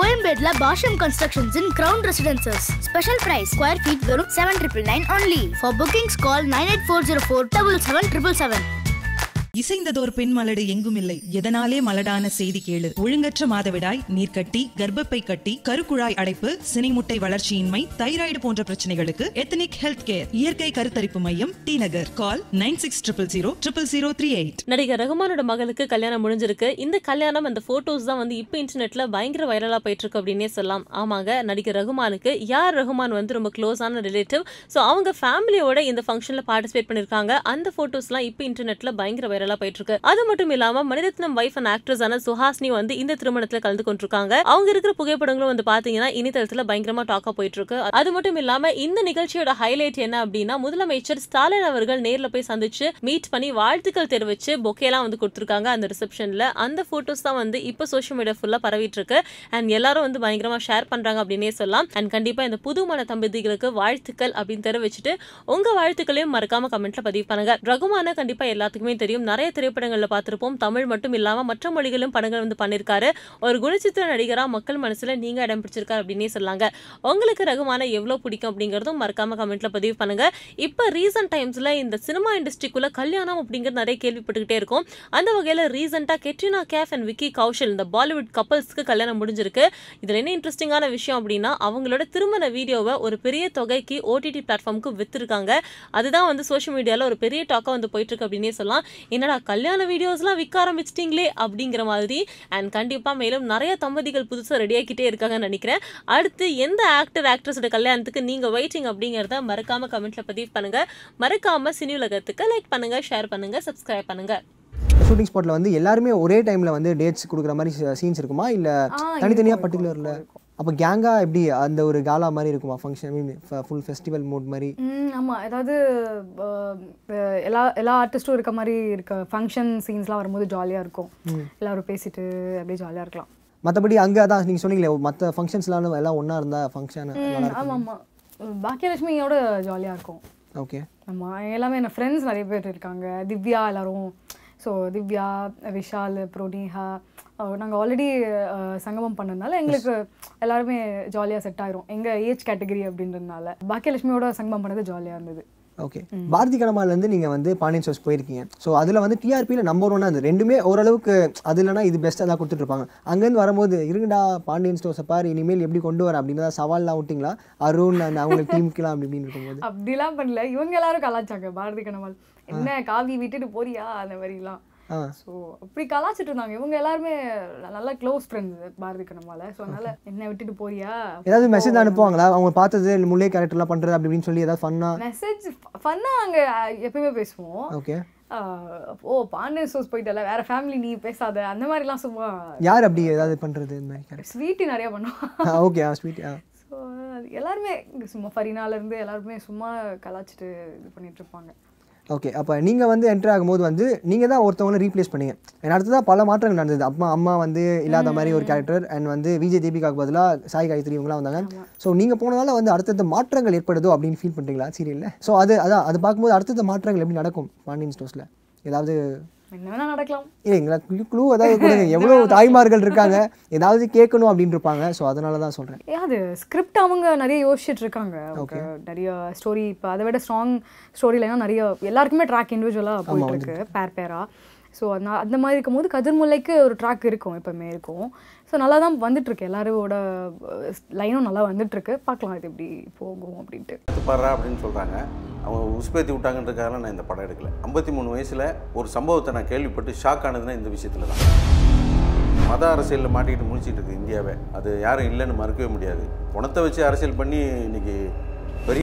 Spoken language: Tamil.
கோயம்பேட்ல Basham constructions in ground residences special price square feet வெறும் seven triple nine only for bookings call nine eight four zero four double seven triple seven இசைந்ததோர் பெண் மலடு எங்கும் இல்லை எதனாலே மலடான செய்தி கேளு ஒழுங்கற்ற மாதவிடாய் நீர்க்கட்டி கர்ப்பப்பை கட்டி கருக்குழாய் அடைப்பு முட்டை வளர்ச்சியின்மை தைராய்டு போன்ற பிரச்சனைகளுக்கு எத்தனிக் ஹெல்த் கேர் இயற்கை கருத்தரிப்பு மையம் T Nagar call nine six triple zero triple zero three eight நடிகர் ரகுமானோட மகளுக்கு கல்யாணம் முடிஞ்சிருக்கு இந்த கல்யாணம் அந்த போட்டோஸ் தான் வந்து இப்போ இன்டர்நெட்ல பயங்கர வைரலா போயிட்டு இருக்கு அப்படின்னே சொல்லலாம் ஆமாங்க நடிகர் ரகுமானுக்கு யார் ரகுமான் வந்து ரொம்ப க்ளோஸ் ஆன ரிலேட்டிவ் ஸோ அவங்க ஃபேமிலியோட இந்த ஃபங்க்ஷன்ல பார்ட்டிசிபேட் பண்ணிருக்காங்க அந்த போட்டோஸ்லாம் இப்போ இன்டர்நெட்ல பயங்கர வைரலா போயிட்டு இருக்கு அது மட்டும் இல்லாம மணிரத்னம் வைஃப் அண்ட் ஆக்ட்ரஸ் ஆன சுஹாஸ்னி வந்து இந்த திருமணத்துல கலந்து கொண்டிருக்காங்க அவங்க இருக்கிற புகைப்படங்களும் வந்து பாத்தீங்கன்னா இணையதளத்துல பயங்கரமா டாக்கா போயிட்டு இருக்கு அது மட்டும் இல்லாம இந்த நிகழ்ச்சியோட ஹைலைட் என்ன அப்படின்னா முதலமைச்சர் ஸ்டாலின் அவர்கள் நேர்ல போய் சந்திச்சு மீட் பண்ணி வாழ்த்துக்கள் தெரிவிச்சு பொக்கேலாம் வந்து கொடுத்துருக்காங்க அந்த ரிசப்ஷன்ல அந்த போட்டோஸ் தான் வந்து இப்போ சோஷியல் மீடியா ஃபுல்லா பரவிட்டு இருக்கு அண்ட் எல்லாரும் வந்து பயங்கரமா ஷேர் பண்றாங்க அப்படின்னே சொல்லலாம் அண்ட் கண்டிப்பா இந்த புது மன தம்பதிகளுக்கு வாழ்த்துக்கள் அப்படின்னு தெரிவிச்சுட்டு உங்க வாழ்த்துக்களையும் மறக்காம கமெண்ட்ல பதிவு பண்ணுங்க ரகுமான கண்டிப்பா எல்லாத்துக்குமே தெரியும் நிறைய திரைப்படங்களில் பார்த்துருப்போம் தமிழ் மட்டும் இல்லாமல் மற்ற மொழிகளும் படங்கள் வந்து பண்ணியிருக்காரு ஒரு குணச்சித்திர நடிகராக மக்கள் மனசில் நீங்கள் இடம் பிடிச்சிருக்காரு அப்படின்னே சொல்லாங்க உங்களுக்கு ரகுமான எவ்வளோ பிடிக்கும் அப்படிங்கிறதும் மறக்காமல் கமெண்ட்டில் பதிவு பண்ணுங்கள் இப்போ ரீசன்ட் டைம்ஸில் இந்த சினிமா இண்டஸ்ட்ரிக்குள்ளே கல்யாணம் அப்படிங்கிறது நிறைய கேள்விப்பட்டுக்கிட்டே இருக்கும் அந்த வகையில் ரீசெண்டாக கெட்ரினா கேஃப் அண்ட் விக்கி கௌஷல் இந்த பாலிவுட் கப்பல்ஸ்க்கு கல்யாணம் முடிஞ்சிருக்கு இதில் என்ன இன்ட்ரெஸ்டிங்கான விஷயம் அப்படின்னா அவங்களோட திருமண வீடியோவை ஒரு பெரிய தொகைக்கு ஓடிடி பிளாட்ஃபார்முக்கு விற்றுருக்காங்க அதுதான் வந்து சோஷியல் மீடியாவில் ஒரு பெரிய டாக்காக வந்து போயிட்டுருக்கு அப்படின்னே சொல்லலாம் என்னடா கல்யாண வீடியோஸ்லாம் விற்க ஆரம்பிச்சிட்டிங்களே அப்படிங்கிற மாதிரி அண்ட் கண்டிப்பாக மேலும் நிறைய தம்பதிகள் புதுசாக ரெடியாகிட்டே இருக்காங்கன்னு நினைக்கிறேன் அடுத்து எந்த ஆக்டர் ஆக்ட்ரஸோட கல்யாணத்துக்கு நீங்கள் வெயிட்டிங் அப்படிங்கிறத மறக்காமல் கமெண்ட்டில் பதிவு பண்ணுங்கள் மறக்காமல் சினி உலகத்துக்கு லைக் பண்ணுங்கள் ஷேர் பண்ணுங்கள் சப்ஸ்கிரைப் பண்ணுங்கள் ஷூட்டிங் ஸ்பாட்டில் வந்து எல்லாருமே ஒரே டைமில் வந்து டேட்ஸ் கொடுக்குற மாதிரி சீன்ஸ் இருக்குமா இல்லை தனித்தனியாக பர்டிகுலரில் அப்போ கேங்காக எப்படி அந்த ஒரு காலா மாதிரி இருக்குமா function mean full festival mood மாதிரி ஆமாம் ஏதாவது எல்லா எல்லா ஆர்டிஸ்ட்டும் இருக்க மாதிரி இருக்க ஃபங்க்ஷன் சீன்ஸ்லாம் வரும்போது ஜாலியாக இருக்கும் எல்லோரும் பேசிட்டு அப்படியே ஜாலியாக இருக்கலாம் மற்றபடி அங்கே தான் நீங்கள் சொன்னீங்களே மற்ற ஃபங்க்ஷன்ஸ்லாம் எல்லாம் ஒன்றா இருந்தால் ஃபங்க்ஷன் ஆமாம் ஆமாம் பாக்கியலட்சுமியோட ஜாலியாக இருக்கும் ஓகே ஆமாம் எல்லாமே என்ன ஃப்ரெண்ட்ஸ் நிறைய பேர் இருக்காங்க திவ்யா எல்லோரும் ஸோ திவ்யா விஷால் புரோனேஹா நாங்கள் ஆல்ரெடி சங்கமம் பண்ணதுனால எங்களுக்கு எல்லாருமே ஜாலியாக செட் ஆயிரும் எங்கள் ஏஜ் கேட்டகரி அப்படின்றதுனால பாக்கியலட்சுமியோட சங்கமம் பண்ணது ஜாலியாக இருந்தது ஓகே பாரதி இருந்து நீங்கள் வந்து பாண்டியன் சோர்ஸ் போயிருக்கீங்க ஸோ அதில் வந்து டிஆர்பியில் நம்பர் ஒன்னாக இருந்தது ரெண்டுமே ஓரளவுக்கு அது இல்லைனா இது பெஸ்ட்டாக தான் கொடுத்துட்ருப்பாங்க அங்கேருந்து வரும்போது இருங்கடா பாண்டியன் ஸ்டோர்ஸை பாரு இனிமேல் எப்படி கொண்டு வர அப்படின்னு சவால்லாம் விட்டிங்களா அருண் அந்த அவங்க டீமுக்கெல்லாம் அப்படி இப்படின்னு இருக்கும்போது அப்படிலாம் பண்ணல இவங்க எல்லாரும் கலாச்சாங்க பாரதி கனமால் என்ன காவி விட்டுட்டு போறியா அந்த மாதிரிலாம் ஸோ அப்படி கலாச்சிட்டு இருந்தாங்க இவங்க எல்லாருமே நல்லா க்ளோஸ் ஃப்ரெண்ட்ஸ் பாரதி கண்ணம்மால ஸோ அதனால என்ன விட்டுட்டு போறியா ஏதாவது மெசேஜ் அனுப்புவாங்களா அவங்க பார்த்தது முல்லை கேரக்டர்லாம் பண்ணுறது அப்படின்னு சொல்லி ஏதாவது ஃபன்னா மெசேஜ் ஃபன்னா அங்கே எப்பயுமே பேசுவோம் ஓகே ஓ பாண்டே சோஸ் போயிட்டல வேற ஃபேமிலி நீ பேசாத அந்த மாதிரிலாம் சும்மா யார் அப்படி ஏதாவது பண்ணுறது இந்த மாதிரி ஸ்வீட்டு நிறையா பண்ணுவோம் ஓகே ஸ்வீட் ஸோ எல்லாருமே சும்மா ஃபரினாலேருந்து எல்லாருமே சும்மா கலாச்சிட்டு இது பண்ணிட்டு இருப்பாங்க ஓகே அப்போ நீங்கள் வந்து என்ட்ரு ஆகும்போது வந்து நீங்கள் தான் ஒருத்தவங்களை ரீப்ளேஸ் பண்ணீங்க அடுத்து அடுத்ததாக பல மாற்றங்கள் நடந்தது அம்மா அம்மா வந்து இல்லாத மாதிரி ஒரு கேரக்டர் அண்ட் வந்து விஜய் தீபிகாவுக்கு பதிலாக சாய் காயத்ரி இவங்களாம் வந்தாங்க ஸோ நீங்கள் போனதால் வந்து அடுத்தடுத்த மாற்றங்கள் ஏற்படுதோ அப்படின்னு ஃபீல் பண்ணுறீங்களா சீரியலில் ஸோ அது அதான் அது பார்க்கும்போது அடுத்தடுத்த மாற்றங்கள் எப்படி நடக்கும் பாண்டியன் ஸ்டோர்ஸில் ஏதாவது நடக்கலாம் எங்களுக்கு தாய்மார்கள் இருக்காங்க ஏதாவது கேட்கணும் அப்படின்னு இருப்பாங்க ஸோ அதனால தான் அது ஸ்கிரிப்ட் அவங்க நிறைய யோசிச்சுட்டு இருக்காங்க ஓகே நிறைய ஸ்டோரி இப்போ அதை விட ஸ்ட்ராங் நிறைய எல்லாருக்குமே ட்ராக் போயிட்டு இருக்கு பேர் ஸோ அந்த அந்த மாதிரி இருக்கும் போது கதிர்முல்லைக்கு ஒரு ட்ராக் இருக்கும் எப்போவுமே இருக்கும் ஸோ நல்லா தான் வந்துட்டுருக்கு எல்லாரோட லைனும் நல்லா வந்துட்டுருக்கு பார்க்கலாம் இது இப்படி போகும் அப்படின்ட்டு பாடுறா அப்படின்னு சொல்கிறாங்க அவங்க உஸ்பேத்தி விட்டாங்கன்றதுக்காக நான் இந்த படம் எடுக்கல ஐம்பத்தி மூணு வயசில் ஒரு சம்பவத்தை நான் கேள்விப்பட்டு ஷாக் ஆனதுன்னா இந்த விஷயத்தில் தான் மத அரசியலில் மாட்டிக்கிட்டு முடிச்சிட்டு இருக்கு இந்தியாவை அது யாரும் இல்லைன்னு மறுக்கவே முடியாது குணத்தை வச்சு அரசியல் பண்ணி இன்றைக்கி